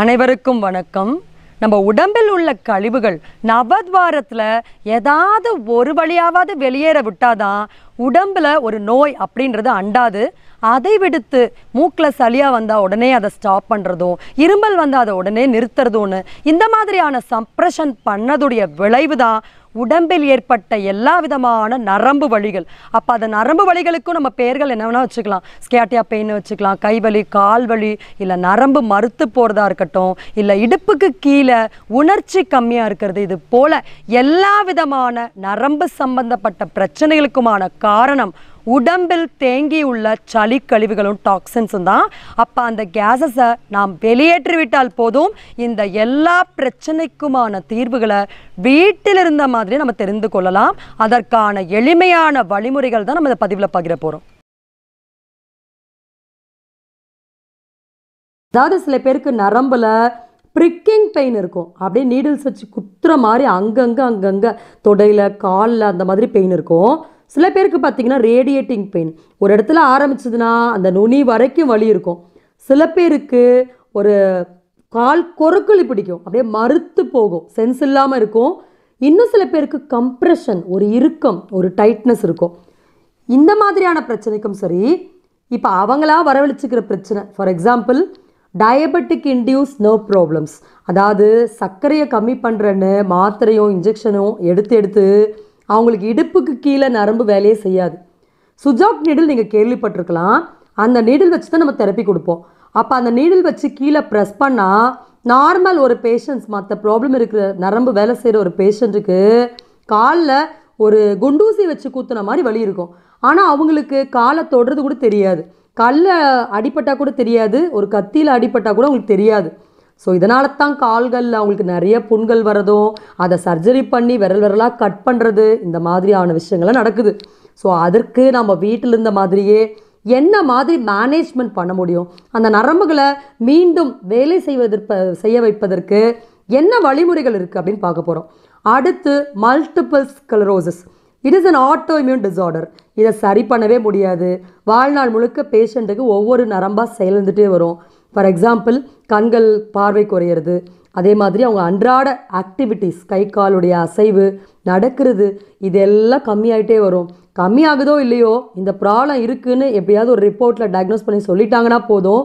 அனைவருக்கும் வணக்கம் நம்ம உடம்பில் உள்ள கழிவுகள் நவத்வாரத்தில் ஏதாவது ஒரு வழியாவது வெளியேற விட்டாதான் உடம்பில் ஒரு நோய் அப்படின்றது அண்டாது அதை விடுத்து மூக்கில் சளியாக வந்தால் உடனே அதை ஸ்டாப் பண்ணுறதும் இருமல் வந்தால் அதை உடனே நிறுத்துறதும்னு இந்த மாதிரியான சம்ப்ரெஷன் பண்ணதுடைய விளைவு தான் உடம்பில் ஏற்பட்ட எல்லா விதமான நரம்பு வழிகள் அப்போ அந்த நரம்பு வழிகளுக்கும் நம்ம பெயர்கள் என்ன வேணால் வச்சுக்கலாம் ஸ்கேட்டியா பெயின் வச்சுக்கலாம் கைவலி கால் வலி இல்லை நரம்பு மறுத்து போகிறதா இருக்கட்டும் இல்லை இடுப்புக்கு கீழே உணர்ச்சி கம்மியாக இருக்கிறது இது போல் எல்லா விதமான நரம்பு சம்பந்தப்பட்ட பிரச்சனைகளுக்குமான காரணம் உடம்பில் தேங்கியுள்ள சளி கழிவுகளும் டாக்ஸின்ஸும் தான் அப்போ அந்த கேஸஸை நாம் வெளியேற்றிவிட்டால் போதும் இந்த எல்லா பிரச்சனைக்குமான தீர்வுகளை வீட்டில் இருந்த மாதிரி நம்ம தெரிந்து கொள்ளலாம் அதற்கான எளிமையான வழிமுறைகள் தான் நம்ம இந்த பதிவில் பகிர போகிறோம் அதாவது சில பேருக்கு நரம்பில் ப்ரிக்கிங் பெயின் இருக்கும் அப்படியே நீடில்ஸ் வச்சு குத்துற மாதிரி அங்கங்கே அங்கங்கே தொடையில் காலில் அந்த மாதிரி பெயின் இருக்கும் சில பேருக்கு பார்த்தீங்கன்னா ரேடியேட்டிங் பெயின் ஒரு இடத்துல ஆரம்பிச்சதுன்னா அந்த நுனி வரைக்கும் வலி இருக்கும் சில பேருக்கு ஒரு கால் கொறுக்களி பிடிக்கும் அப்படியே மறுத்து போகும் சென்ஸ் இல்லாமல் இருக்கும் இன்னும் சில பேருக்கு கம்ப்ரெஷன் ஒரு இறுக்கம் ஒரு டைட்னஸ் இருக்கும் இந்த மாதிரியான பிரச்சனைக்கும் சரி இப்போ அவங்களா வரவழைச்சிக்கிற பிரச்சனை for example diabetic induce nerve problems அதாவது சர்க்கரையை கம்மி பண்ணுறன்னு மாத்திரையும் இன்ஜெக்ஷனும் எடுத்து எடுத்து அவங்களுக்கு இடுப்புக்கு கீழே நரம்பு வேலையே செய்யாது சுஜாக் நீடில் நீங்கள் கேள்விப்பட்டிருக்கலாம் அந்த நீடில் வச்சு தான் நம்ம தெரப்பி கொடுப்போம் அப்போ அந்த நீடில் வச்சு கீழே ப்ரெஸ் பண்ணால் நார்மல் ஒரு பேஷண்ட்ஸ் மற்ற ப்ராப்ளம் இருக்கிற நரம்பு வேலை செய்கிற ஒரு பேஷண்ட்டுக்கு காலில் ஒரு குண்டூசி வச்சு கூத்துன மாதிரி வலி இருக்கும் ஆனால் அவங்களுக்கு காலை தொடுறது கூட தெரியாது கல்லை அடிப்பட்டால் கூட தெரியாது ஒரு கத்தியில் அடிப்பட்டால் கூட அவங்களுக்கு தெரியாது ஸோ இதனால தான் கால்களில் அவங்களுக்கு நிறைய புண்கள் வரதும் அதை சர்ஜரி பண்ணி விரல் விரலாக கட் பண்ணுறது இந்த மாதிரியான விஷயங்கள்லாம் நடக்குது ஸோ அதற்கு நம்ம வீட்டில் இருந்த மாதிரியே என்ன மாதிரி மேனேஜ்மெண்ட் பண்ண முடியும் அந்த நரம்புகளை மீண்டும் வேலை செய்வதற்கு செய்ய வைப்பதற்கு என்ன வழிமுறைகள் இருக்குது அப்படின்னு பார்க்க போகிறோம் அடுத்து multiple sclerosis it is an auto immune disorder இதை சரி பண்ணவே முடியாது வாழ்நாள் முழுக்க பேஷண்ட்டுக்கு ஒவ்வொரு நரம்பாக செயல்ந்துட்டே வரும் ஃபார் எக்ஸாம்பிள் கண்கள் பார்வை குறையிறது அதே மாதிரி அவங்க அன்றாட ஆக்டிவிட்டீஸ் கை காலுடைய அசைவு நடக்கிறது இதெல்லாம் கம்மியாயிட்டே வரும் கம்மியாகுதோ இல்லையோ இந்த ப்ராப்ளம் இருக்குதுன்னு எப்படியாவது ஒரு ரிப்போர்ட்டில் டயக்னோஸ் பண்ணி சொல்லிட்டாங்கன்னா போதும்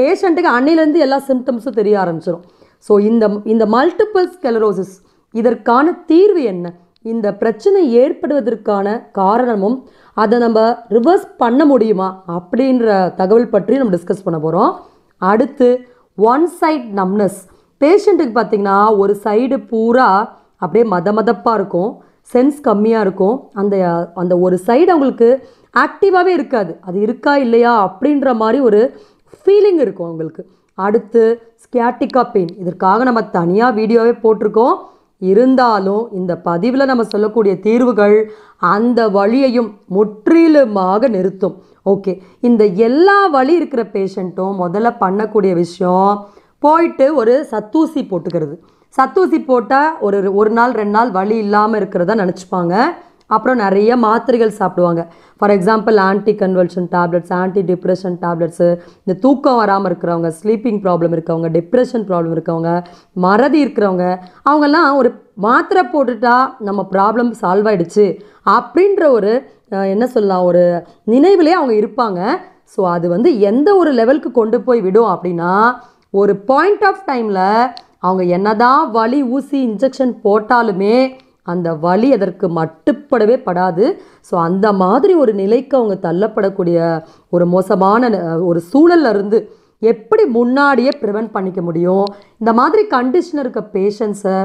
பேஷண்ட்டுக்கு அன்னையிலேருந்து எல்லா சிம்டம்ஸும் தெரிய ஆரம்பிச்சிடும் ஸோ இந்த இந்த மல்டிபிள் ஸ்கெலரோசிஸ் இதற்கான தீர்வு என்ன இந்த பிரச்சனை ஏற்படுவதற்கான காரணமும் அதை நம்ம ரிவர்ஸ் பண்ண முடியுமா அப்படின்ற தகவல் பற்றி நம்ம டிஸ்கஸ் பண்ண போகிறோம் அடுத்து ஒன் சைட் நம்னஸ் பேஷண்ட்டுக்கு பார்த்திங்கன்னா ஒரு சைடு பூரா அப்படியே மத மதப்பாக இருக்கும் சென்ஸ் கம்மியாக இருக்கும் அந்த அந்த ஒரு சைடு அவங்களுக்கு ஆக்டிவாகவே இருக்காது அது இருக்கா இல்லையா அப்படின்ற மாதிரி ஒரு ஃபீலிங் இருக்கும் அவங்களுக்கு அடுத்து ஸ்கேட்டிக்கா பெயின் இதற்காக நம்ம தனியாக வீடியோவே போட்டிருக்கோம் இருந்தாலும் இந்த பதிவில் நம்ம சொல்லக்கூடிய தீர்வுகள் அந்த வழியையும் முற்றிலுமாக நிறுத்தும் ஓகே இந்த எல்லா வழி இருக்கிற பேஷண்ட்டும் முதல்ல பண்ணக்கூடிய விஷயம் போயிட்டு ஒரு சத்தூசி போட்டுக்கிறது சத்தூசி போட்டால் ஒரு ஒரு நாள் ரெண்டு நாள் வழி இல்லாமல் இருக்கிறத நினச்சிப்பாங்க அப்புறம் நிறைய மாத்திரைகள் சாப்பிடுவாங்க for example anti convulsion tablets anti depression tablets இந்த தூக்கம் வராமல் இருக்கிறவங்க ஸ்லீப்பிங் ப்ராப்ளம் இருக்கவங்க டிப்ரெஷன் ப்ராப்ளம் இருக்கவங்க மறதி இருக்கிறவங்க அவங்கெல்லாம் ஒரு மாத்திரை போட்டுட்டா நம்ம ப்ராப்ளம் சால்வ் ஆகிடுச்சு அப்படின்ற ஒரு என்ன சொல்லலாம் ஒரு நினைவிலே அவங்க இருப்பாங்க ஸோ அது வந்து எந்த ஒரு லெவலுக்கு கொண்டு போய் விடும் அப்படின்னா ஒரு பாயிண்ட் ஆஃப் டைமில் அவங்க என்னதான் வலி ஊசி இன்ஜெக்ஷன் போட்டாலுமே அந்த வலி அதற்கு மட்டுப்படவே படாது ஸோ அந்த மாதிரி ஒரு நிலைக்கு அவங்க தள்ளப்படக்கூடிய ஒரு மோசமான ஒரு சூழல்ல இருந்து எப்படி முன்னாடியே ப்ரிவென்ட் பண்ணிக்க முடியும் இந்த மாதிரி கண்டிஷன் இருக்க பேஷண்ட்ஸை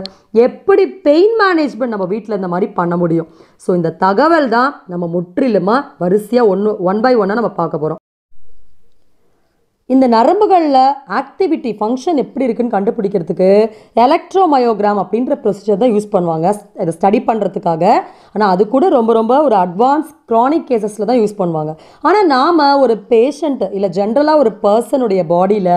எப்படி பெயின் மேனேஜ்மெண்ட் நம்ம வீட்டில் இந்த மாதிரி பண்ண முடியும் ஸோ இந்த தகவல் தான் நம்ம முற்றிலுமாக வரிசையாக ஒன்று ஒன் பை ஒன்னாக நம்ம பார்க்க போகிறோம் இந்த நரம்புகளில் ஆக்டிவிட்டி ஃபங்க்ஷன் எப்படி இருக்குன்னு கண்டுபிடிக்கிறதுக்கு எலக்ட்ரோமயோகிராம் அப்படின்ற ப்ரொசீஜர் தான் யூஸ் பண்ணுவாங்க இதை ஸ்டடி பண்ணுறதுக்காக ஆனால் அது கூட ரொம்ப ரொம்ப ஒரு அட்வான்ஸ் க்ரானிக் கேசஸில் தான் யூஸ் பண்ணுவாங்க ஆனால் நாம் ஒரு பேஷண்ட்டு இல்லை ஜென்ரலாக ஒரு பர்சனுடைய பாடியில்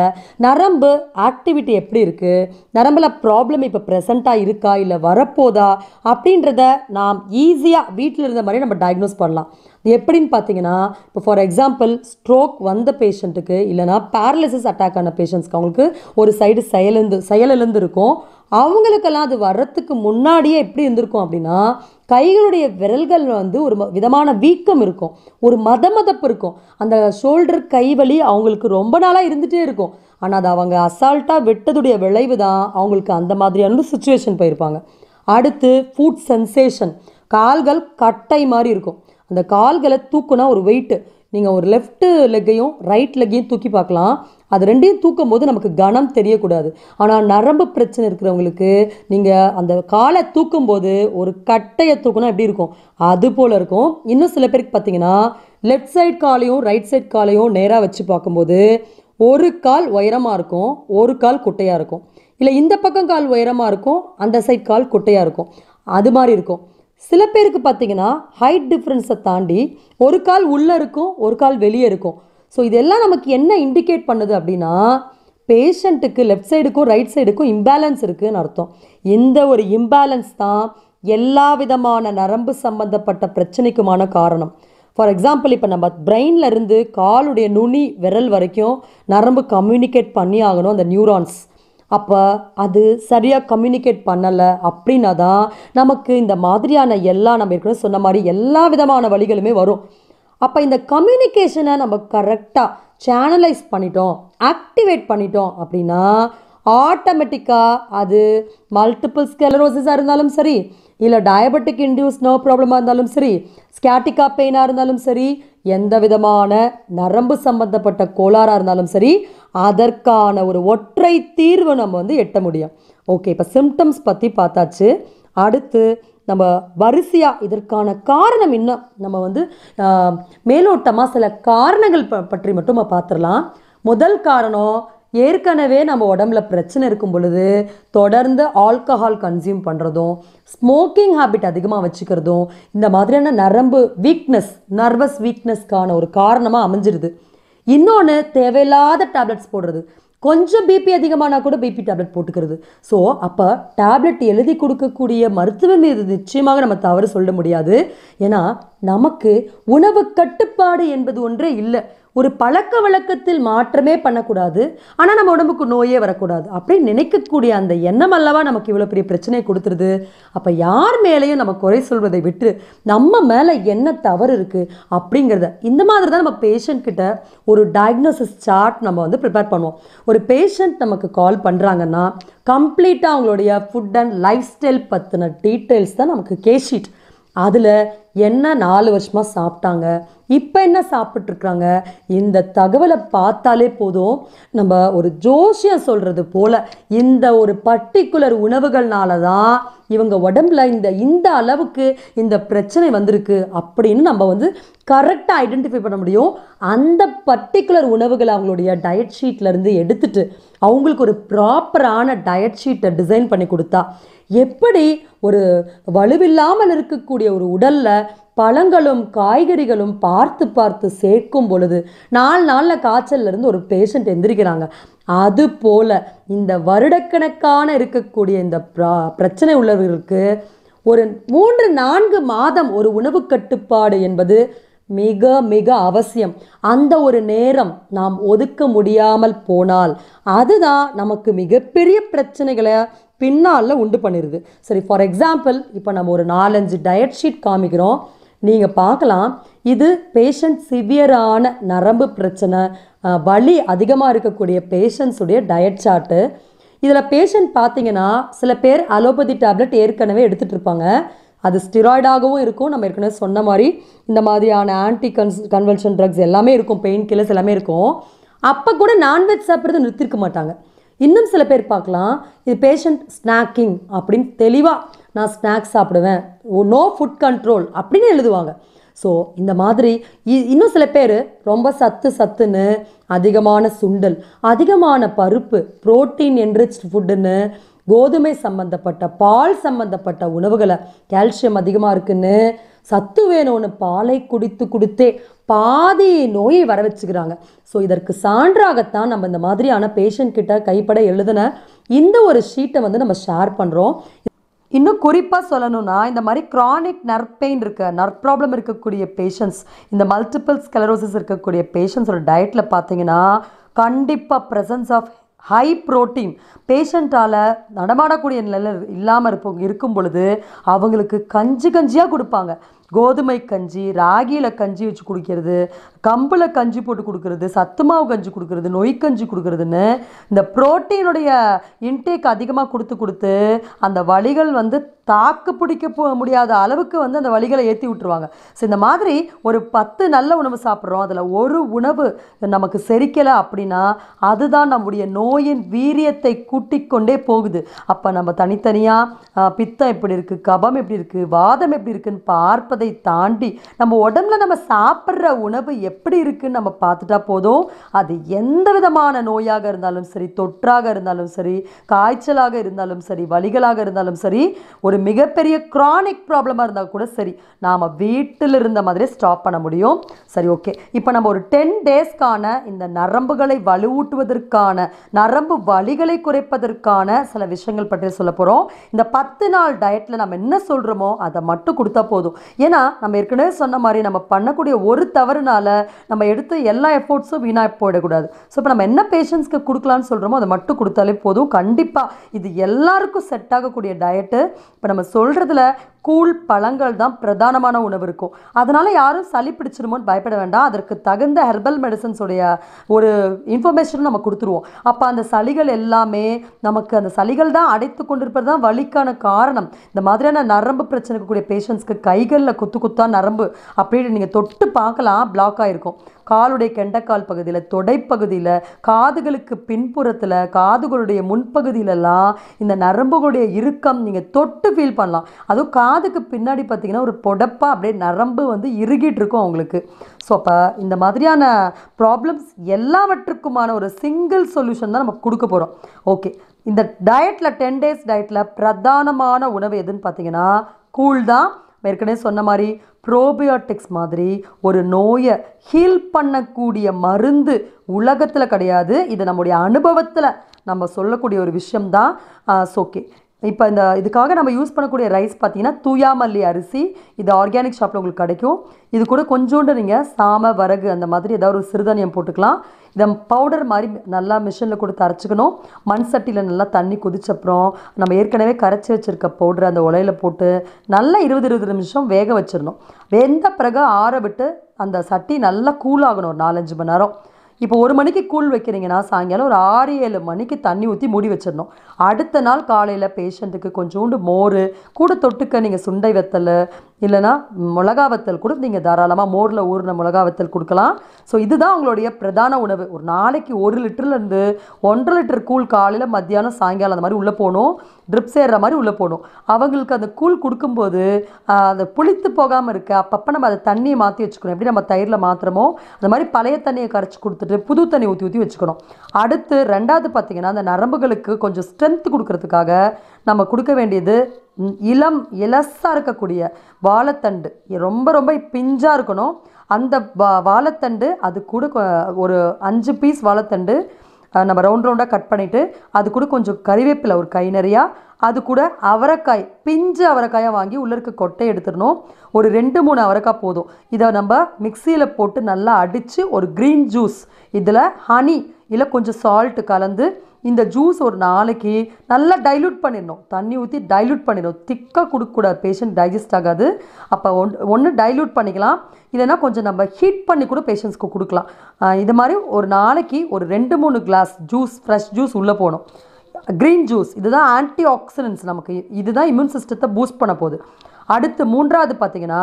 நரம்பு ஆக்டிவிட்டி எப்படி இருக்குது நரம்பில் ப்ராப்ளம் இப்போ ப்ரெசண்ட்டாக இருக்கா இல்லை வரப்போதா அப்படின்றத நாம் ஈஸியாக வீட்டில் இருந்த மாதிரி நம்ம டயக்னோஸ் பண்ணலாம் எப்படின்னு பார்த்தீங்கன்னா இப்போ ஃபார் எக்ஸாம்பிள் ஸ்ட்ரோக் வந்த பேஷண்ட்டுக்கு இல்லைனா பேரலிசிஸ் அட்டாக் ஆன பேஷண்ட்ஸ்க்கு அவங்களுக்கு ஒரு சைடு செயலிருந்து செயலிலிருந்து இருக்கும் அவங்களுக்கெல்லாம் அது வர்றதுக்கு முன்னாடியே எப்படி இருந்திருக்கும் அப்படின்னா கைகளுடைய விரல்கள் வந்து ஒரு விதமான வீக்கம் இருக்கும் ஒரு மத மதப்பு இருக்கும் அந்த ஷோல்டர் கை வலி அவங்களுக்கு ரொம்ப நாளாக இருந்துகிட்டே இருக்கும் ஆனால் அது அவங்க அசால்ட்டாக வெட்டதுடைய விளைவு தான் அவங்களுக்கு அந்த மாதிரியான ஒரு சுச்சுவேஷன் போயிருப்பாங்க அடுத்து ஃபுட் சென்சேஷன் கால்கள் கட்டை மாதிரி இருக்கும் அந்த கால்களை தூக்குனா ஒரு வெயிட்டு நீங்கள் ஒரு லெஃப்ட்டு லெக்கையும் ரைட் லெக்கையும் தூக்கி பார்க்கலாம் அது ரெண்டையும் தூக்கும் போது நமக்கு கனம் தெரியக்கூடாது ஆனால் நரம்பு பிரச்சனை இருக்கிறவங்களுக்கு நீங்கள் அந்த காலை தூக்கும் போது ஒரு கட்டையை தூக்கினா எப்படி இருக்கும் அது போல் இருக்கும் இன்னும் சில பேருக்கு பார்த்தீங்கன்னா லெஃப்ட் சைட் காலையும் ரைட் சைட் காலையும் நேராக வச்சு பார்க்கும்போது ஒரு கால் உயரமாக இருக்கும் ஒரு கால் குட்டையாக இருக்கும் இல்லை இந்த பக்கம் கால் உயரமாக இருக்கும் அந்த சைட் கால் குட்டையாக இருக்கும் அது மாதிரி இருக்கும் சில பேருக்கு பார்த்தீங்கன்னா ஹைட் டிஃப்ரென்ஸை தாண்டி ஒரு கால் உள்ளே இருக்கும் ஒரு கால் வெளியே இருக்கும் ஸோ இதெல்லாம் நமக்கு என்ன இண்டிகேட் பண்ணுது அப்படின்னா பேஷண்ட்டுக்கு லெஃப்ட் சைடுக்கும் ரைட் சைடுக்கும் இம்பேலன்ஸ் இருக்குதுன்னு அர்த்தம் இந்த ஒரு இம்பேலன்ஸ் தான் எல்லா விதமான நரம்பு சம்பந்தப்பட்ட பிரச்சனைக்குமான காரணம் ஃபார் எக்ஸாம்பிள் இப்போ நம்ம பிரெயினில் இருந்து காலுடைய நுனி விரல் வரைக்கும் நரம்பு கம்யூனிகேட் பண்ணி ஆகணும் அந்த நியூரான்ஸ் அப்போ அது சரியாக கம்யூனிகேட் பண்ணலை அப்படின்னா தான் நமக்கு இந்த மாதிரியான எல்லா நம்ம இருக்கணும் சொன்ன மாதிரி எல்லா விதமான வழிகளுமே வரும் அப்போ இந்த கம்யூனிகேஷனை நம்ம கரெக்டாக சேனலைஸ் பண்ணிட்டோம் ஆக்டிவேட் பண்ணிட்டோம் அப்படின்னா ஆட்டோமேட்டிக்காக அது மல்டிபிள் ஸ்கெலரோசிஸாக இருந்தாலும் சரி இல்லை டயபெட்டிக் இன்டியூஸ் நோ ப்ராப்ளமாக இருந்தாலும் சரி ஸ்கேட்டிக்கா பெயினாக இருந்தாலும் சரி எந்த விதமான நரம்பு சம்பந்தப்பட்ட கோளாறாக இருந்தாலும் சரி அதற்கான ஒரு ஒற்றை தீர்வு நம்ம வந்து எட்ட முடியும் ஓகே இப்போ சிம்டம்ஸ் பற்றி பார்த்தாச்சு அடுத்து நம்ம வரிசையாக இதற்கான காரணம் இன்னும் நம்ம வந்து மேலோட்டமாக சில காரணங்கள் ப பற்றி மட்டும் பார்த்துடலாம் முதல் காரணம் ஏற்கனவே நம்ம உடம்புல பிரச்சனை இருக்கும் பொழுது தொடர்ந்து ஆல்கஹால் கன்சியூம் பண்ணுறதும் ஸ்மோக்கிங் ஹேபிட் அதிகமாக வச்சுக்கிறதும் இந்த மாதிரியான நரம்பு வீக்னஸ் நர்வஸ் வீக்னஸ்க்கான ஒரு காரணமாக அமைஞ்சிருது இன்னொன்று தேவையில்லாத டேப்லெட்ஸ் போடுறது கொஞ்சம் பிபி அதிகமானால் கூட பிபி டேப்லெட் போட்டுக்கிறது ஸோ அப்போ டேப்லெட் எழுதி கொடுக்கக்கூடிய மருத்துவர் மீது நிச்சயமாக நம்ம தவறு சொல்ல முடியாது ஏன்னா நமக்கு உணவு கட்டுப்பாடு என்பது ஒன்றே இல்லை ஒரு பழக்க வழக்கத்தில் மாற்றமே பண்ணக்கூடாது ஆனால் நம்ம உடம்புக்கு நோயே வரக்கூடாது அப்படின்னு நினைக்கக்கூடிய அந்த எண்ணம் அல்லவா நமக்கு இவ்வளோ பெரிய பிரச்சனை கொடுத்துருது அப்போ யார் மேலேயும் நம்ம குறை சொல்வதை விட்டு நம்ம மேலே என்ன தவறு இருக்குது அப்படிங்கிறத இந்த மாதிரி தான் நம்ம பேஷண்ட் கிட்ட ஒரு டயக்னோசிஸ் சார்ட் நம்ம வந்து ப்ரிப்பேர் பண்ணுவோம் ஒரு பேஷண்ட் நமக்கு கால் பண்ணுறாங்கன்னா கம்ப்ளீட்டாக அவங்களுடைய ஃபுட் அண்ட் லைஃப் ஸ்டைல் பற்றின டீட்டெயில்ஸ் தான் நமக்கு கேஷீட் அதில் என்ன நாலு வருஷமாக சாப்பிட்டாங்க இப்போ என்ன சாப்பிட்ருக்குறாங்க இந்த தகவலை பார்த்தாலே போதும் நம்ம ஒரு ஜோஷியம் சொல்கிறது போல் இந்த ஒரு பர்டிகுலர் உணவுகள்னால தான் இவங்க உடம்புல இந்த இந்த அளவுக்கு இந்த பிரச்சனை வந்திருக்கு அப்படின்னு நம்ம வந்து கரெக்டாக ஐடென்டிஃபை பண்ண முடியும் அந்த பர்டிகுலர் உணவுகளை அவங்களுடைய டயட் ஷீட்லேருந்து எடுத்துட்டு அவங்களுக்கு ஒரு ப்ராப்பரான டயட் ஷீட்டை டிசைன் பண்ணி கொடுத்தா எப்படி ஒரு வலுவில்லாமல் இருக்கக்கூடிய ஒரு உடலில் பழங்களும் காய்கறிகளும் பார்த்து பார்த்து சேர்க்கும் பொழுது நாலு நாளில் இருந்து ஒரு பேஷண்ட் எந்திரிக்கிறாங்க அது இந்த வருடக்கணக்கான இருக்கக்கூடிய இந்த பிரச்சனை உள்ளவர்களுக்கு ஒரு மூன்று நான்கு மாதம் ஒரு உணவு கட்டுப்பாடு என்பது மிக மிக அவசியம் அந்த ஒரு நேரம் நாம் ஒதுக்க முடியாமல் போனால் அதுதான் நமக்கு மிகப்பெரிய பிரச்சனைகளை பின்னால் உண்டு பண்ணிடுது சரி ஃபார் எக்ஸாம்பிள் இப்போ நம்ம ஒரு நாலஞ்சு டயட் ஷீட் காமிக்கிறோம் நீங்கள் பார்க்கலாம் இது பேஷண்ட் சிவியரான நரம்பு பிரச்சனை வலி அதிகமாக இருக்கக்கூடிய பேஷண்ட்ஸுடைய டயட் சார்ட்டு இதில் பேஷண்ட் பார்த்தீங்கன்னா சில பேர் அலோபதி டேப்லெட் ஏற்கனவே எடுத்துகிட்டு இருப்பாங்க அது ஸ்டிராய்டாகவும் இருக்கும் நம்ம ஏற்கனவே சொன்ன மாதிரி இந்த மாதிரியான ஆன்டி கன்ஸ் கன்வெல்ஷன் ட்ரக்ஸ் எல்லாமே இருக்கும் பெயின் கில்லர்ஸ் எல்லாமே இருக்கும் அப்போ கூட நான்வெஜ் சாப்பிட்றது நிறுத்திருக்க மாட்டாங்க இன்னும் சில பேர் பார்க்கலாம் இது பேஷண்ட் ஸ்நாக்கிங் அப்படின்னு தெளிவாக நான் ஸ்நாக்ஸ் சாப்பிடுவேன் நோ ஃபுட் கண்ட்ரோல் அப்படின்னு எழுதுவாங்க ஸோ இந்த மாதிரி இன்னும் சில பேர் ரொம்ப சத்து சத்துன்னு அதிகமான சுண்டல் அதிகமான பருப்பு புரோட்டீன் என்ரிச் ஃபுட்டுன்னு கோதுமை சம்மந்தப்பட்ட பால் சம்மந்தப்பட்ட உணவுகளை கால்சியம் அதிகமாக இருக்குன்னு சத்து வேணும்னு பாலை குடித்து கொடுத்தே பாதி நோயை வர வச்சுக்கிறாங்க ஸோ இதற்கு சான்றாகத்தான் நம்ம இந்த மாதிரியான பேஷண்ட் கிட்ட கைப்பட எழுதின இந்த ஒரு ஷீட்டை வந்து நம்ம ஷேர் பண்ணுறோம் இன்னும் குறிப்பாக சொல்லணும்னா இந்த மாதிரி க்ரானிக் நர்பெயின் இருக்க நர் ப்ராப்ளம் இருக்கக்கூடிய பேஷண்ட்ஸ் இந்த மல்டிபிள் ஸ்கலரோசிஸ் இருக்கக்கூடிய பேஷண்ட்ஸோட டயட்டில் பார்த்தீங்கன்னா கண்டிப்பாக ப்ரெசன்ஸ் ஆஃப் ஹை ப்ரோட்டீன் பேஷண்ட்டால் நடமாடக்கூடிய நிலையில் இல்லாமல் இருப்போம் இருக்கும் பொழுது அவங்களுக்கு கஞ்சி கஞ்சியாக கொடுப்பாங்க கோதுமை கஞ்சி ராகியில் கஞ்சி வச்சு குடிக்கிறது கம்பில் கஞ்சி போட்டு கொடுக்குறது சத்து மாவு கஞ்சி கொடுக்குறது நொய் கஞ்சி கொடுக்குறதுன்னு இந்த ப்ரோட்டீனுடைய இன்டேக் அதிகமாக கொடுத்து கொடுத்து அந்த வழிகள் வந்து தாக்கு பிடிக்க போக முடியாத அளவுக்கு வந்து அந்த வழிகளை ஏற்றி விட்டுருவாங்க ஸோ இந்த மாதிரி ஒரு பத்து நல்ல உணவு சாப்பிட்றோம் அதில் ஒரு உணவு நமக்கு செரிக்கலை அப்படின்னா அதுதான் நம்முடைய நோயின் வீரியத்தை கூட்டிக்கொண்டே போகுது அப்போ நம்ம தனித்தனியாக பித்தம் எப்படி இருக்குது கபம் எப்படி இருக்குது வாதம் எப்படி இருக்குதுன்னு பார்ப்ப சாப்பிட்றதை தாண்டி நம்ம உடம்புல நம்ம சாப்பிட்ற உணவு எப்படி இருக்குன்னு நம்ம பார்த்துட்டா போதும் அது எந்த விதமான நோயாக இருந்தாலும் சரி தொற்றாக இருந்தாலும் சரி காய்ச்சலாக இருந்தாலும் சரி வலிகளாக இருந்தாலும் சரி ஒரு மிகப்பெரிய க்ரானிக் ப்ராப்ளமாக இருந்தால் கூட சரி நாம் வீட்டில் இருந்த மாதிரி ஸ்டாப் பண்ண முடியும் சரி ஓகே இப்போ நம்ம ஒரு டென் டேஸ்க்கான இந்த நரம்புகளை வலுவூட்டுவதற்கான நரம்பு வலிகளை குறைப்பதற்கான சில விஷயங்கள் பற்றி சொல்ல போகிறோம் இந்த பத்து நாள் டயட்டில் நம்ம என்ன சொல்கிறோமோ அதை மட்டும் கொடுத்தா போதும் ஏன்னா நம்ம ஏற்கனவே சொன்ன மாதிரி நம்ம பண்ணக்கூடிய ஒரு தவறுனால நம்ம எடுத்து எல்லா எஃபோர்ட்ஸும் வீணாக போயிடக்கூடாது ஸோ இப்போ நம்ம என்ன பேஷண்ட்ஸ்க்கு கொடுக்கலான்னு சொல்கிறோமோ அதை மட்டும் கொடுத்தாலே போதும் கண்டிப்பாக இது எல்லாருக்கும் செட் ஆகக்கூடிய டயட்டு இப்போ நம்ம சொல்கிறதுல கூழ் பழங்கள் தான் பிரதானமான உணவு இருக்கும் அதனால் யாரும் சளி பிடிச்சிருமோன்னு பயப்பட வேண்டாம் அதற்கு தகுந்த ஹெர்பல் மெடிசன்ஸுடைய ஒரு இன்ஃபர்மேஷனும் நம்ம கொடுத்துருவோம் அப்போ அந்த சளிகள் எல்லாமே நமக்கு அந்த சளிகள் தான் அடைத்து கொண்டிருப்பது தான் வலிக்கான காரணம் இந்த மாதிரியான நரம்பு பிரச்சனைக்கு கூடிய பேஷண்ட்ஸ்க்கு கைகளில் குத்து குத்தா நரம்பு அப்படின்னு நீங்கள் தொட்டு பார்க்கலாம் பிளாக் ஆகிருக்கும் காலுடைய கெண்டக்கால் பகுதியில் தொடைப்பகுதியில் காதுகளுக்கு பின்புறத்தில் காதுகளுடைய முன்பகுதியிலலாம் இந்த நரம்புகளுடைய இறுக்கம் நீங்கள் தொட்டு ஃபீல் பண்ணலாம் அதுவும் கா காதுக்கு பின்னாடி பார்த்திங்கன்னா ஒரு பொடப்பாக அப்படியே நரம்பு வந்து இறுகிட்டு இருக்கும் அவங்களுக்கு ஸோ அப்போ இந்த மாதிரியான ப்ராப்ளம்ஸ் எல்லாவற்றுக்குமான ஒரு சிங்கிள் சொல்யூஷன் தான் நம்ம கொடுக்க போகிறோம் ஓகே இந்த டயட்டில் டென் டேஸ் டயட்டில் பிரதானமான உணவு எதுன்னு பார்த்தீங்கன்னா கூழ் தான் ஏற்கனவே சொன்ன மாதிரி ப்ரோபியோட்டிக்ஸ் மாதிரி ஒரு நோயை ஹீல் பண்ணக்கூடிய மருந்து உலகத்தில் கிடையாது இது நம்முடைய அனுபவத்தில் நம்ம சொல்லக்கூடிய ஒரு விஷயம்தான் ஓகே இப்போ இந்த இதுக்காக நம்ம யூஸ் பண்ணக்கூடிய ரைஸ் பார்த்தீங்கன்னா தூயாமல்லி அரிசி இது ஆர்கானிக் ஷாப்பில் உங்களுக்கு கிடைக்கும் இது கூட கொஞ்சோண்டு நீங்கள் சாம வரகு அந்த மாதிரி ஏதாவது ஒரு சிறுதானியம் போட்டுக்கலாம் இதை பவுடர் மாதிரி நல்லா மிஷினில் கொடுத்து அரைச்சிக்கணும் மண் சட்டியில் நல்லா தண்ணி அப்புறம் நம்ம ஏற்கனவே கரைச்சி வச்சுருக்க பவுடர் அந்த உலையில் போட்டு நல்லா இருபது இருபது நிமிஷம் வேக வச்சிடணும் வெந்த பிறகு ஆற விட்டு அந்த சட்டி நல்லா கூலாகணும் ஒரு நாலஞ்சு மணி நேரம் இப்போ ஒரு மணிக்கு கூழ் வைக்கிறீங்கன்னா சாயங்காலம் ஒரு ஆறு ஏழு மணிக்கு தண்ணி ஊற்றி மூடி வச்சிடணும் அடுத்த நாள் காலையில் பேஷண்ட்டுக்கு கொஞ்சோண்டு மோர் கூட தொட்டுக்க நீங்கள் சுண்டை வெத்தலை இல்லைனா மிளகா வத்தல் கூட நீங்கள் தாராளமாக மோரில் ஊறின மிளகா வத்தல் கொடுக்கலாம் ஸோ இதுதான் உங்களுடைய பிரதான உணவு ஒரு நாளைக்கு ஒரு லிட்டர்லேருந்து ஒன்றரை லிட்டர் கூழ் காலையில் மத்தியானம் சாயங்காலம் அந்த மாதிரி உள்ளே போகணும் ட்ரிப் சேர்கிற மாதிரி உள்ளே போகணும் அவங்களுக்கு அந்த கூழ் கொடுக்கும்போது அந்த புளித்து போகாமல் இருக்க அப்பப்போ நம்ம அதை தண்ணியை மாற்றி வச்சுக்கணும் எப்படி நம்ம தயிரில் மாத்திரமோ அந்த மாதிரி பழைய தண்ணியை கரைச்சி கொடுத்துட்டு புது தண்ணி ஊற்றி ஊற்றி வச்சுக்கணும் அடுத்து ரெண்டாவது பார்த்திங்கன்னா அந்த நரம்புகளுக்கு கொஞ்சம் ஸ்ட்ரென்த் கொடுக்கறதுக்காக நம்ம கொடுக்க வேண்டியது இளம் இலசாக இருக்கக்கூடிய வாழைத்தண்டு ரொம்ப ரொம்ப பிஞ்சாக இருக்கணும் அந்த வா வாழைத்தண்டு அது கூட ஒரு அஞ்சு பீஸ் வாழைத்தண்டு நம்ம ரவுண்ட் ரவுண்டாக கட் பண்ணிவிட்டு அது கூட கொஞ்சம் கறிவேப்பிலை ஒரு கை நிறையா அது கூட அவரைக்காய் பிஞ்சு அவரைக்காயாக வாங்கி உள்ளே இருக்க கொட்டை எடுத்துடணும் ஒரு ரெண்டு மூணு அவரைக்காய் போதும் இதை நம்ம மிக்சியில் போட்டு நல்லா அடித்து ஒரு க்ரீன் ஜூஸ் இதில் ஹனி இல்லை கொஞ்சம் சால்ட்டு கலந்து இந்த ஜூஸ் ஒரு நாளைக்கு நல்லா டைல்யூட் பண்ணிடணும் தண்ணி ஊற்றி டைல்யூட் பண்ணிடணும் திக்காக கொடுக்கக்கூடாது பேஷண்ட் டைஜஸ்ட் ஆகாது அப்போ ஒன் ஒன்று டைல்யூட் பண்ணிக்கலாம் இல்லைனா கொஞ்சம் நம்ம ஹீட் பண்ணி கூட பேஷண்ட்ஸ்க்கு கொடுக்கலாம் இது மாதிரி ஒரு நாளைக்கு ஒரு ரெண்டு மூணு கிளாஸ் ஜூஸ் ஃப்ரெஷ் ஜூஸ் உள்ளே போகணும் க்ரீன் ஜூஸ் இதுதான் ஆன்டி ஆக்சிடென்ட்ஸ் நமக்கு இதுதான் இம்யூன் சிஸ்டத்தை பூஸ்ட் பண்ண போகுது அடுத்து மூன்றாவது பார்த்திங்கன்னா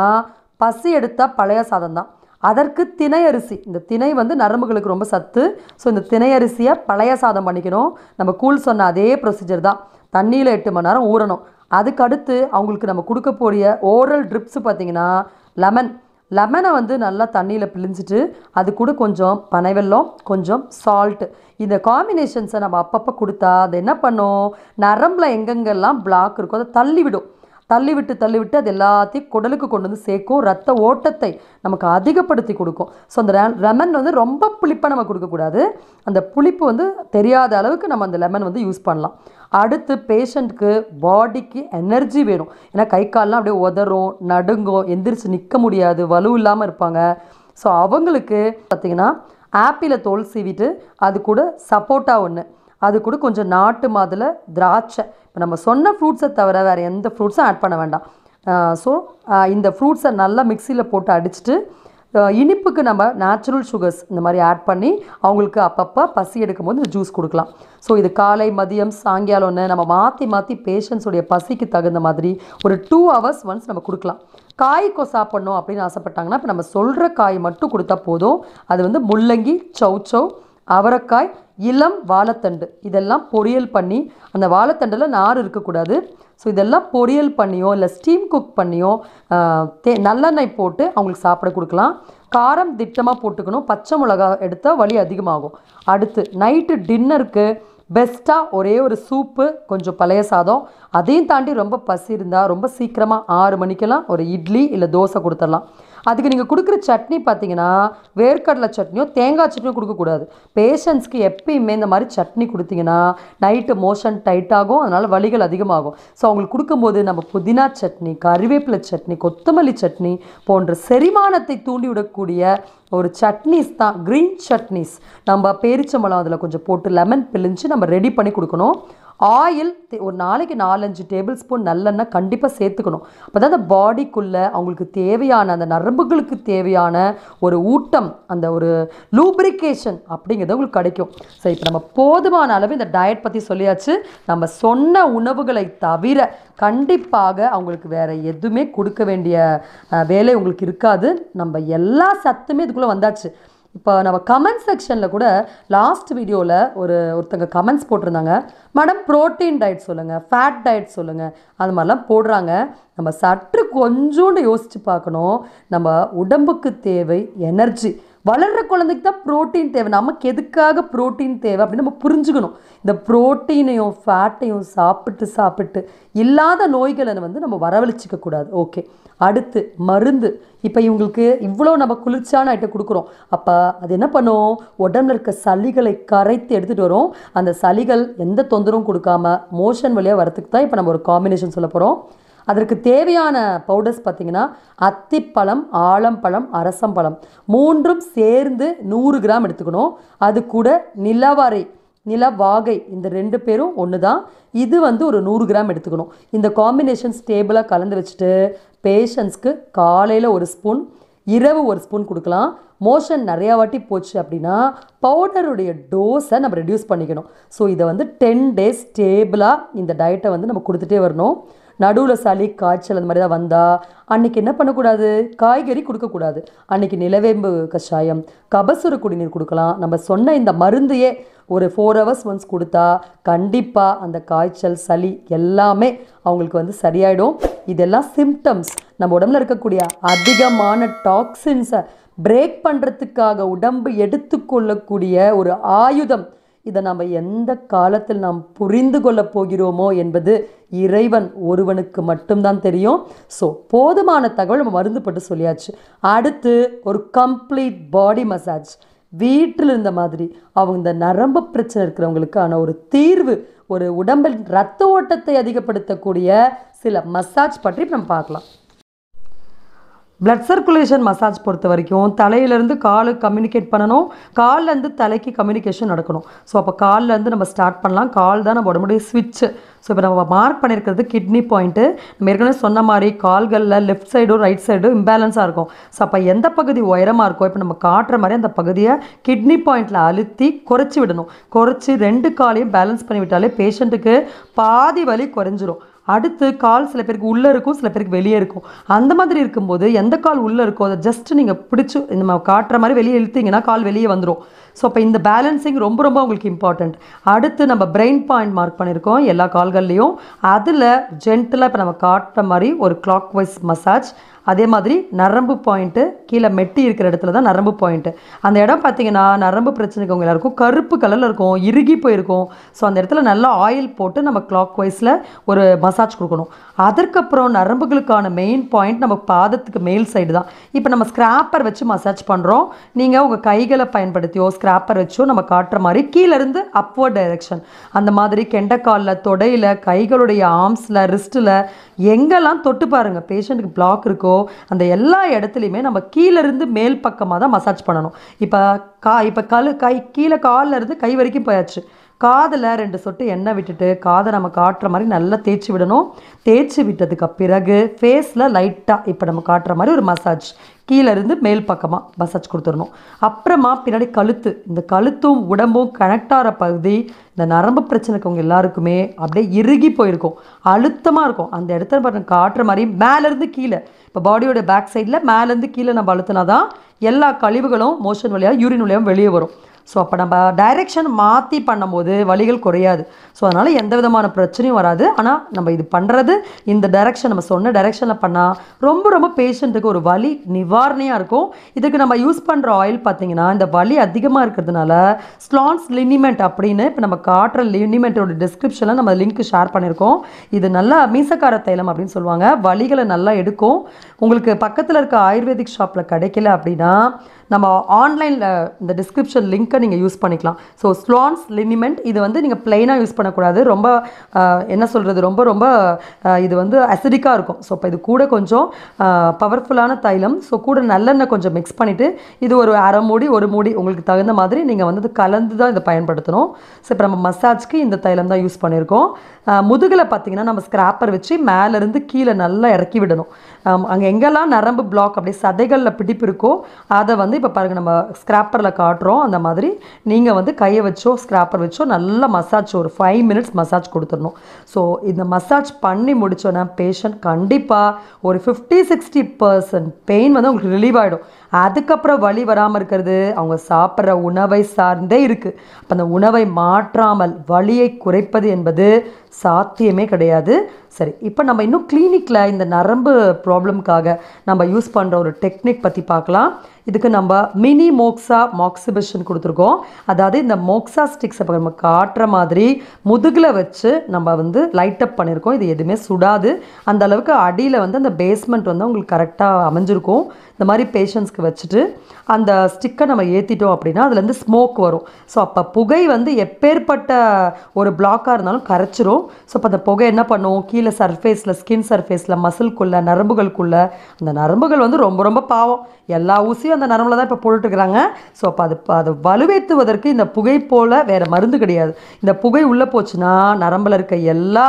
பசி எடுத்தால் பழைய சாதம் தான் அதற்கு தினை அரிசி இந்த திணை வந்து நரம்புகளுக்கு ரொம்ப சத்து ஸோ இந்த தினை அரிசியை பழைய சாதம் பண்ணிக்கணும் நம்ம கூழ் சொன்ன அதே ப்ரொசீஜர் தான் தண்ணியில் எட்டு மணி நேரம் ஊறணும் அதுக்கடுத்து அவங்களுக்கு நம்ம கொடுக்கக்கூடிய ஓரல் ட்ரிப்ஸு பார்த்திங்கன்னா லெமன் லெமனை வந்து நல்லா தண்ணியில் பிழிஞ்சிட்டு அது கூட கொஞ்சம் பனைவெல்லம் கொஞ்சம் சால்ட்டு இந்த காம்பினேஷன்ஸை நம்ம அப்பப்போ கொடுத்தா அது என்ன பண்ணும் நரம்பில் எங்கெங்கெல்லாம் பிளாக் இருக்கோ அதை தள்ளி விடும் தள்ளிவிட்டு தள்ளிவிட்டு அது எல்லாத்தையும் குடலுக்கு கொண்டு வந்து சேர்க்கும் ரத்த ஓட்டத்தை நமக்கு அதிகப்படுத்தி கொடுக்கும் ஸோ அந்த லெமன் வந்து ரொம்ப புளிப்பாக நம்ம கொடுக்கக்கூடாது அந்த புளிப்பு வந்து தெரியாத அளவுக்கு நம்ம அந்த லெமன் வந்து யூஸ் பண்ணலாம் அடுத்து பேஷண்ட்டுக்கு பாடிக்கு எனர்ஜி வேணும் ஏன்னா கை கால்லாம் அப்படியே உதறும் நடுங்கும் எந்திரிச்சு நிற்க முடியாது வலு இல்லாமல் இருப்பாங்க ஸோ அவங்களுக்கு பார்த்திங்கன்னா ஆப்பிளை தோல் சீவிட்டு அது கூட சப்போட்டா ஒன்று அது கூட கொஞ்சம் நாட்டு மாதுளை திராட்சை இப்போ நம்ம சொன்ன ஃப்ரூட்ஸை தவிர வேறு எந்த ஃப்ரூட்ஸும் ஆட் பண்ண வேண்டாம் ஸோ இந்த ஃப்ரூட்ஸை நல்லா மிக்சியில் போட்டு அடிச்சுட்டு இனிப்புக்கு நம்ம நேச்சுரல் சுகர்ஸ் இந்த மாதிரி ஆட் பண்ணி அவங்களுக்கு அப்பப்போ பசி எடுக்கும் போது ஜூஸ் கொடுக்கலாம் ஸோ இது காலை மதியம் சாயங்காலம் ஒன்று நம்ம மாற்றி மாற்றி பேஷண்ட்ஸுடைய பசிக்கு தகுந்த மாதிரி ஒரு டூ ஹவர்ஸ் ஒன்ஸ் நம்ம கொடுக்கலாம் காய் கொசா சாப்பிட்ணும் அப்படின்னு ஆசைப்பட்டாங்கன்னா இப்போ நம்ம சொல்கிற காய் மட்டும் கொடுத்தா போதும் அது வந்து முள்ளங்கி சௌ சௌ அவரைக்காய் இளம் வாழைத்தண்டு இதெல்லாம் பொரியல் பண்ணி அந்த வாழைத்தண்டில் நார் இருக்கக்கூடாது ஸோ இதெல்லாம் பொரியல் பண்ணியோ இல்லை ஸ்டீம் குக் பண்ணியோ தே நல்லெண்ணெய் போட்டு அவங்களுக்கு சாப்பிட கொடுக்கலாம் காரம் திட்டமாக போட்டுக்கணும் பச்சை மிளகாய் எடுத்தால் வலி அதிகமாகும் அடுத்து நைட்டு டின்னருக்கு பெஸ்ட்டாக ஒரே ஒரு சூப்பு கொஞ்சம் பழைய சாதம் அதையும் தாண்டி ரொம்ப பசி இருந்தால் ரொம்ப சீக்கிரமாக ஆறு மணிக்கெல்லாம் ஒரு இட்லி இல்லை தோசை கொடுத்துடலாம் அதுக்கு நீங்கள் கொடுக்குற சட்னி பார்த்தீங்கன்னா வேர்க்கடலை சட்னியோ தேங்காய் சட்னியோ கொடுக்கக்கூடாது பேஷண்ட்ஸ்க்கு எப்பயுமே இந்த மாதிரி சட்னி கொடுத்தீங்கன்னா நைட்டு மோஷன் டைட் ஆகும் அதனால் வலிகள் அதிகமாகும் ஸோ அவங்களுக்கு கொடுக்கும்போது நம்ம புதினா சட்னி கருவேப்பிலை சட்னி கொத்தமல்லி சட்னி போன்ற செரிமானத்தை தூண்டிவிடக்கூடிய ஒரு சட்னிஸ் தான் க்ரீன் சட்னிஸ் நம்ம பேரிச்சம்பழம் அதில் கொஞ்சம் போட்டு லெமன் பிழிஞ்சு நம்ம ரெடி பண்ணி கொடுக்கணும் ஆயில் ஒரு நாளைக்கு நாலஞ்சு டேபிள் ஸ்பூன் நல்லெண்ணெய் கண்டிப்பாக சேர்த்துக்கணும் அப்போ தான் அந்த பாடிக்குள்ளே அவங்களுக்கு தேவையான அந்த நரம்புகளுக்கு தேவையான ஒரு ஊட்டம் அந்த ஒரு லூப்ரிகேஷன் அப்படிங்கிறது உங்களுக்கு கிடைக்கும் சரி இப்போ நம்ம போதுமான அளவு இந்த டயட் பற்றி சொல்லியாச்சு நம்ம சொன்ன உணவுகளை தவிர கண்டிப்பாக அவங்களுக்கு வேறு எதுவுமே கொடுக்க வேண்டிய வேலை உங்களுக்கு இருக்காது நம்ம எல்லா சத்துமே இதுக்குள்ளே வந்தாச்சு இப்போ நம்ம கமெண்ட் செக்ஷனில் கூட லாஸ்ட் வீடியோவில் ஒரு ஒருத்தங்க கமெண்ட்ஸ் போட்டிருந்தாங்க மேடம் ப்ரோட்டீன் டயட் சொல்லுங்கள் ஃபேட் டயட் சொல்லுங்கள் அது மாதிரிலாம் போடுறாங்க நம்ம சற்று கொஞ்சோண்டு யோசித்து பார்க்கணும் நம்ம உடம்புக்கு தேவை எனர்ஜி வளர்கிற குழந்தைக்கு தான் ப்ரோட்டீன் தேவை நமக்கு எதுக்காக ப்ரோட்டீன் தேவை அப்படின்னு நம்ம புரிஞ்சுக்கணும் இந்த ப்ரோட்டீனையும் ஃபேட்டையும் சாப்பிட்டு சாப்பிட்டு இல்லாத நோய்களை வந்து நம்ம வரவழைச்சிக்க கூடாது ஓகே அடுத்து மருந்து இப்போ இவங்களுக்கு இவ்வளோ நம்ம குளிர்ச்சியான ஐட்டம் கொடுக்குறோம் அப்போ அது என்ன பண்ணும் உடம்புல இருக்க சளிகளை கரைத்து எடுத்துகிட்டு வரும் அந்த சளிகள் எந்த தொந்தரவும் கொடுக்காம மோஷன் வழியாக வரத்துக்கு தான் இப்போ நம்ம ஒரு காம்பினேஷன் சொல்ல போகிறோம் அதற்கு தேவையான பவுடர்ஸ் பார்த்திங்கன்னா அத்திப்பழம் ஆலம்பழம் அரசம்பழம் மூன்றும் சேர்ந்து நூறு கிராம் எடுத்துக்கணும் அது கூட நிலவரை நிலவாகை இந்த ரெண்டு பேரும் ஒன்று தான் இது வந்து ஒரு நூறு கிராம் எடுத்துக்கணும் இந்த காம்பினேஷன் ஸ்டேபிளாக கலந்து வச்சுட்டு பேஷண்ட்ஸ்க்கு காலையில் ஒரு ஸ்பூன் இரவு ஒரு ஸ்பூன் கொடுக்கலாம் மோஷன் நிறையா வாட்டி போச்சு அப்படின்னா பவுடருடைய டோஸை நம்ம ரெடியூஸ் பண்ணிக்கணும் ஸோ இதை வந்து டென் டேஸ் ஸ்டேபிளாக இந்த டயட்டை வந்து நம்ம கொடுத்துட்டே வரணும் நடுவில் சளி காய்ச்சல் அந்த மாதிரி தான் வந்தால் அன்றைக்கி என்ன பண்ணக்கூடாது காய்கறி கொடுக்கக்கூடாது அன்றைக்கி நிலவேம்பு கஷாயம் கபசுர குடிநீர் கொடுக்கலாம் நம்ம சொன்ன இந்த மருந்தையே ஒரு ஃபோர் ஹவர்ஸ் ஒன்ஸ் கொடுத்தா கண்டிப்பாக அந்த காய்ச்சல் சளி எல்லாமே அவங்களுக்கு வந்து சரியாயிடும் இதெல்லாம் சிம்டம்ஸ் நம்ம உடம்புல இருக்கக்கூடிய அதிகமான டாக்ஸின்ஸை பிரேக் பண்ணுறதுக்காக உடம்பு எடுத்துக்கொள்ளக்கூடிய ஒரு ஆயுதம் இதை நாம் எந்த காலத்தில் நாம் புரிந்து கொள்ளப் போகிறோமோ என்பது இறைவன் ஒருவனுக்கு மட்டும்தான் தெரியும் ஸோ போதுமான தகவல் நம்ம மருந்துப்பட்டு சொல்லியாச்சு அடுத்து ஒரு கம்ப்ளீட் பாடி மசாஜ் வீட்டில் இருந்த மாதிரி அவங்க இந்த நரம்பு பிரச்சனை இருக்கிறவங்களுக்கான ஒரு தீர்வு ஒரு உடம்பில் ரத்த ஓட்டத்தை அதிகப்படுத்தக்கூடிய சில மசாஜ் பற்றி நம்ம பார்க்கலாம் பிளட் சர்க்குலேஷன் மசாஜ் பொறுத்த வரைக்கும் தலையிலேருந்து காலு கம்யூனிகேட் பண்ணணும் கால்லேருந்து தலைக்கு கம்யூனிகேஷன் நடக்கணும் ஸோ அப்போ கால்லேருந்து நம்ம ஸ்டார்ட் பண்ணலாம் கால் தான் நம்ம உடம்புடைய ஸ்விட்ச்சு ஸோ இப்போ நம்ம மார்க் பண்ணியிருக்கிறது கிட்னி பாயிண்ட்டு நம்ம ஏற்கனவே சொன்ன மாதிரி கால்களில் லெஃப்ட் சைடும் ரைட் சைடும் இம்பேலன்ஸாக இருக்கும் ஸோ அப்போ எந்த பகுதி உயரமாக இருக்கோ இப்போ நம்ம காட்டுற மாதிரி அந்த பகுதியை கிட்னி பாயிண்ட்டில் அழுத்தி குறைச்சி விடணும் குறைச்சி ரெண்டு காலையும் பேலன்ஸ் பண்ணி விட்டாலே பேஷண்ட்டுக்கு பாதி வலி குறைஞ்சிரும் அடுத்து கால் சில பேருக்கு உள்ளே இருக்கும் சில பேருக்கு வெளியே இருக்கும் அந்த மாதிரி இருக்கும்போது எந்த கால் உள்ளே இருக்கோ அதை ஜஸ்ட் நீங்கள் பிடிச்சி இந்த காட்டுற மாதிரி வெளியே இழுத்தீங்கன்னா கால் வெளியே வந்துடும் ஸோ அப்போ இந்த பேலன்சிங் ரொம்ப ரொம்ப உங்களுக்கு இம்பார்ட்டண்ட் அடுத்து நம்ம பிரெயின் பாயிண்ட் மார்க் பண்ணியிருக்கோம் எல்லா கால்கள்லேயும் அதில் ஜென்டலாக இப்போ நம்ம காட்டுற மாதிரி ஒரு கிளாக் வைஸ் மசாஜ் அதே மாதிரி நரம்பு பாயிண்ட்டு கீழே மெட்டி இருக்கிற இடத்துல தான் நரம்பு பாயிண்ட்டு அந்த இடம் பார்த்தீங்கன்னா நரம்பு பிரச்சனைக்கு அவங்க எல்லாருக்கும் கருப்பு கலரில் இருக்கும் இறுகி போயிருக்கும் ஸோ அந்த இடத்துல நல்லா ஆயில் போட்டு நம்ம கிளாக் வைஸில் ஒரு மசாஜ் கொடுக்கணும் அதற்கப்புறம் நரம்புகளுக்கான மெயின் பாயிண்ட் நம்ம பாதத்துக்கு மேல் சைடு தான் இப்போ நம்ம ஸ்க்ராப்பர் வச்சு மசாஜ் பண்ணுறோம் நீங்கள் உங்கள் கைகளை பயன்படுத்தியோ ஸ்க்ராப்பர் வச்சோ நம்ம காட்டுற மாதிரி கீழேருந்து அப்வர்ட் டைரெக்ஷன் அந்த மாதிரி கெண்டைக்காலில் தொடையில் கைகளுடைய ஆர்ம்ஸில் ரிஸ்ட்டில் எங்கெல்லாம் தொட்டு பாருங்கள் பேஷண்ட்டுக்கு பிளாக் இருக்கோ இருக்கோ அந்த எல்லா இடத்துலையுமே நம்ம கீழேருந்து மேல் பக்கமாக தான் மசாஜ் பண்ணணும் இப்போ கா இப்போ கல் கை கீழே காலில் இருந்து கை வரைக்கும் போயாச்சு காதில் ரெண்டு சொட்டு எண்ணெய் விட்டுட்டு காதை நம்ம காட்டுற மாதிரி நல்லா தேய்ச்சி விடணும் தேய்ச்சி விட்டதுக்கு பிறகு ஃபேஸில் லைட்டாக இப்போ நம்ம காட்டுற மாதிரி ஒரு மசாஜ் கீழேருந்து மேல் பக்கமாக மசாஜ் கொடுத்துடணும் அப்புறமா பின்னாடி கழுத்து இந்த கழுத்தும் உடம்பும் கனெக்ட் ஆகிற பகுதி இந்த நரம்பு பிரச்சனை இருக்கவங்க எல்லாருக்குமே அப்படியே இறுகி போயிருக்கும் அழுத்தமாக இருக்கும் அந்த இடத்துல பார்த்து காட்டுற மாதிரி மேலேருந்து கீழே இப்போ பாடியோட பேக் சைடில் மேலேருந்து கீழே நம்ம அழுத்தினா தான் எல்லா கழிவுகளும் மோஷன் வழியாக யூரின் வழியாக வெளியே வரும் ஸோ அப்போ நம்ம டைரெக்ஷன் மாற்றி பண்ணும்போது வழிகள் குறையாது ஸோ அதனால் எந்த விதமான பிரச்சனையும் வராது ஆனால் நம்ம இது பண்ணுறது இந்த டைரெக்ஷன் நம்ம சொன்ன டைரெக்ஷனில் பண்ணால் ரொம்ப ரொம்ப பேஷண்ட்டுக்கு ஒரு வலி நிவாரணையாக இருக்கும் இதுக்கு நம்ம யூஸ் பண்ணுற ஆயில் பார்த்திங்கன்னா இந்த வலி அதிகமாக இருக்கிறதுனால ஸ்லான்ஸ் லினிமெண்ட் அப்படின்னு இப்போ நம்ம காட்டுற லினிமெண்ட்டோட டிஸ்கிரிப்ஷனில் நம்ம லிங்க் ஷேர் பண்ணியிருக்கோம் இது நல்லா மீசக்கார தைலம் அப்படின்னு சொல்லுவாங்க வலிகளை நல்லா எடுக்கும் உங்களுக்கு பக்கத்தில் இருக்க ஆயுர்வேதிக் ஷாப்பில் கிடைக்கல அப்படின்னா நம்ம ஆன்லைனில் இந்த டிஸ்கிரிப்ஷன் லிங்க்கை நீங்கள் யூஸ் பண்ணிக்கலாம் ஸோ ஸ்லான்ஸ் லினிமெண்ட் இது வந்து நீங்கள் ப்ளைனாக யூஸ் பண்ணக்கூடாது ரொம்ப என்ன சொல்கிறது ரொம்ப ரொம்ப இது வந்து அசிடிக்காக இருக்கும் ஸோ இப்போ இது கூட கொஞ்சம் பவர்ஃபுல்லான தைலம் ஸோ கூட நல்லெண்ணெய் கொஞ்சம் மிக்ஸ் பண்ணிவிட்டு இது ஒரு அரை மூடி ஒரு மூடி உங்களுக்கு தகுந்த மாதிரி நீங்கள் வந்து கலந்து தான் இதை பயன்படுத்தணும் ஸோ இப்போ நம்ம மசாஜ்க்கு இந்த தைலம் தான் யூஸ் பண்ணியிருக்கோம் முதுகில் பார்த்திங்கன்னா நம்ம ஸ்க்ராப்பர் வச்சு மேலேருந்து கீழே நல்லா இறக்கி விடணும் அங்கே எங்கெல்லாம் நரம்பு பிளாக் அப்படி சதைகளில் பிடிப்பு இருக்கோ அதை வந்து இப்போ பாருங்கள் நம்ம ஸ்க்ராப்பரில் காட்டுறோம் அந்த மாதிரி நீங்கள் வந்து கையை வச்சோ ஸ்க்ராப்பர் வச்சோ நல்லா மசாஜ் ஒரு ஃபைவ் மினிட்ஸ் மசாஜ் கொடுத்துடணும் ஸோ இந்த மசாஜ் பண்ணி முடித்தோன்னா பேஷண்ட் கண்டிப்பாக ஒரு ஃபிஃப்டி சிக்ஸ்டி பர்சன்ட் பெயின் வந்து உங்களுக்கு ரிலீவ் ஆகிடும் அதுக்கப்புறம் வழி வராமல் இருக்கிறது அவங்க சாப்பிட்ற உணவை சார்ந்தே இருக்குது அந்த உணவை மாற்றாமல் வழியை குறைப்பது என்பது சாத்தியமே கிடையாது சரி இப்போ நம்ம இன்னும் கிளினிக்கில் இந்த நரம்பு ப்ராப்ளம்காக நம்ம யூஸ் பண்ணுற ஒரு டெக்னிக் பற்றி பார்க்கலாம் இதுக்கு நம்ம மினி மோக்ஸா மாக்சிபிஷன் கொடுத்துருக்கோம் அதாவது இந்த மோக்ஸா ஸ்டிக்ஸை நம்ம காட்டுற மாதிரி முதுகில் வச்சு நம்ம வந்து லைட் அப் பண்ணியிருக்கோம் இது எதுவுமே சுடாது அந்த அளவுக்கு அடியில் வந்து அந்த பேஸ்மெண்ட் வந்து உங்களுக்கு கரெக்டாக அமைஞ்சிருக்கும் இந்த மாதிரி பேஷண்ட்ஸ்க்கு வச்சுட்டு அந்த ஸ்டிக்கை நம்ம ஏற்றிட்டோம் அப்படின்னா அதுலேருந்து ஸ்மோக் வரும் ஸோ அப்போ புகை வந்து எப்பேற்பட்ட ஒரு பிளாக்காக இருந்தாலும் கரைச்சிரும் ஸோ அப்போ அந்த புகை என்ன பண்ணும் கீழே சர்ஃபேஸில் ஸ்கின் சர்ஃபேஸில் மசில்குள்ளே நரம்புகளுக்குள்ளே அந்த நரம்புகள் வந்து ரொம்ப ரொம்ப பாவம் எல்லா ஊசியும் அந்த நரம்பில் தான் இப்போ போட்டுருக்குறாங்க ஸோ அப்போ அது அதை வலுவேற்றுவதற்கு இந்த புகை போல் வேறு மருந்து கிடையாது இந்த புகை உள்ளே போச்சுன்னா நரம்பில் இருக்க எல்லா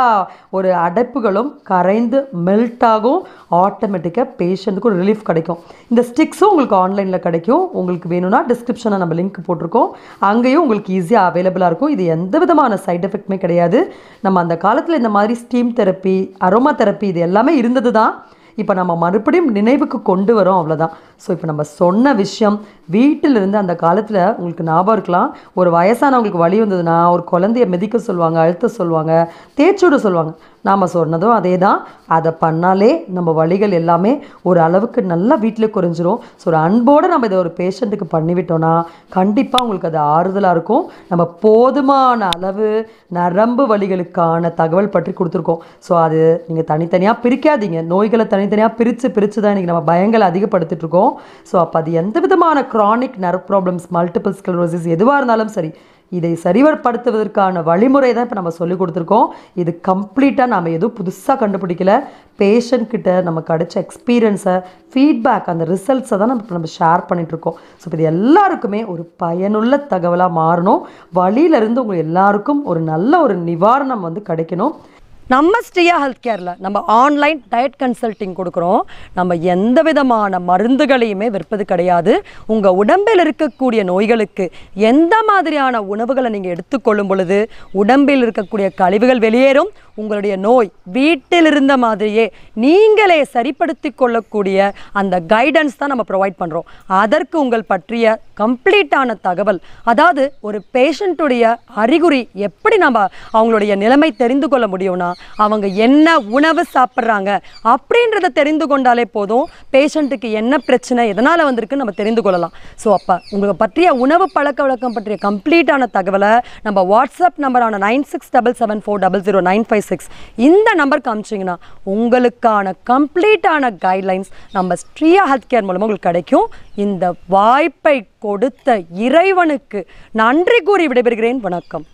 ஒரு அடைப்புகளும் கரைந்து மெல்ட் ஆகும் ஆட்டோமேட்டிக்காக பேஷண்ட்டுக்கு ஒரு ரிலீஃப் கிடைக்கும் இந்த ஸ்டிக்ஸும் உங்களுக்கு ஆன்லைனில் கிடைக்கும் உங்களுக்கு வேணும்னா டிஸ்கிரிப்ஷனில் நம்ம லிங்க் போட்டிருக்கோம் அங்கேயும் உங்களுக்கு ஈஸியாக அவைலபிளாக இருக்கும் இது எந்த விதமான சைட் எஃபெக்ட்டுமே கிடையாது நம்ம அந்த காலத்தில் இந்த மாதிரி ஸ்டீம் தெரப்பி அரோமா தெரப்பி இது எல்லாமே இருந்தது தான் இப்போ நம்ம மறுபடியும் நினைவுக்கு கொண்டு வரோம் அவ்வளோதான் ஸோ இப்போ நம்ம சொன்ன விஷயம் வீட்டிலிருந்து அந்த காலத்தில் உங்களுக்கு ஞாபகம் இருக்கலாம் ஒரு வயசானவங்களுக்கு வழி வந்ததுன்னா ஒரு குழந்தைய மிதிக்க சொல்லுவாங்க அழுத்த சொல்லுவாங்க விட சொல்லுவாங்க நாம் சொன்னதும் அதே தான் அதை பண்ணாலே நம்ம வழிகள் எல்லாமே ஒரு அளவுக்கு நல்லா வீட்டில் குறைஞ்சிரும் ஸோ ஒரு அன்போடு நம்ம இதை ஒரு பேஷண்ட்டுக்கு பண்ணிவிட்டோன்னா கண்டிப்பாக உங்களுக்கு அது ஆறுதலாக இருக்கும் நம்ம போதுமான அளவு நரம்பு வழிகளுக்கான தகவல் பற்றி கொடுத்துருக்கோம் ஸோ அது நீங்கள் தனித்தனியாக பிரிக்காதீங்க நோய்களை தனித்தனியாக பிரித்து பிரித்து தான் இன்றைக்கி நம்ம பயங்களை அதிகப்படுத்திட்டுருக்கோம் இருக்கோம் ஸோ அப்போ அது எந்த விதமான chronic nerve problems multiple sclerosis எதுவாக இருந்தாலும் சரி இதை சரிவரப்படுத்துவதற்கான வழிமுறை தான் இப்போ நம்ம சொல்லிக் கொடுத்துருக்கோம் இது கம்ப்ளீட்டாக நம்ம எதுவும் புதுசாக கண்டுபிடிக்கல பேஷண்ட் கிட்ட நம்ம கிடைச்ச எக்ஸ்பீரியன்ஸை ஃபீட்பேக் அந்த ரிசல்ட்ஸை தான் நம்ம நம்ம ஷேர் பண்ணிகிட்ருக்கோம் ஸோ இது எல்லாருக்குமே ஒரு பயனுள்ள தகவலாக மாறணும் வழியிலிருந்து உங்கள் எல்லாருக்கும் ஒரு நல்ல ஒரு நிவாரணம் வந்து கிடைக்கணும் நம்ம ஸ்ரீயா ஹெல்த் கேரில் நம்ம ஆன்லைன் டயட் கன்சல்ட்டிங் கொடுக்குறோம் நம்ம எந்த விதமான மருந்துகளையுமே விற்பது கிடையாது உங்கள் உடம்பில் இருக்கக்கூடிய நோய்களுக்கு எந்த மாதிரியான உணவுகளை நீங்கள் எடுத்துக்கொள்ளும் பொழுது உடம்பில் இருக்கக்கூடிய கழிவுகள் வெளியேறும் உங்களுடைய நோய் வீட்டில் இருந்த மாதிரியே நீங்களே சரிப்படுத்தி கொள்ளக்கூடிய அந்த கைடன்ஸ் தான் நம்ம ப்ரொவைட் பண்ணுறோம் அதற்கு உங்கள் பற்றிய கம்ப்ளீட்டான தகவல் அதாவது ஒரு பேஷண்ட்டுடைய அறிகுறி எப்படி நம்ம அவங்களுடைய நிலைமை தெரிந்து கொள்ள முடியும்னா அவங்க என்ன உணவு சாப்பிட்றாங்க அப்படின்றத தெரிந்து கொண்டாலே போதும் பேஷண்ட்டுக்கு என்ன பிரச்சனை எதனால் வந்திருக்குன்னு நம்ம தெரிந்து கொள்ளலாம் ஸோ அப்போ உங்களை பற்றிய உணவு பழக்க வழக்கம் பற்றிய கம்ப்ளீட்டான தகவலை நம்ம வாட்ஸ்அப் நம்பரான nine six double seven four double zero nine five six இந்த நம்பருக்கு அமிச்சிங்கன்னா உங்களுக்கான கம்ப்ளீட்டான கைட்லைன்ஸ் நம்ம ஸ்ரீயா ஹெல்த் கேர் மூலமாக உங்களுக்கு கிடைக்கும் இந்த வாய்ப்பை கொடுத்த இறைவனுக்கு நன்றி கூறி விடைபெறுகிறேன் வணக்கம்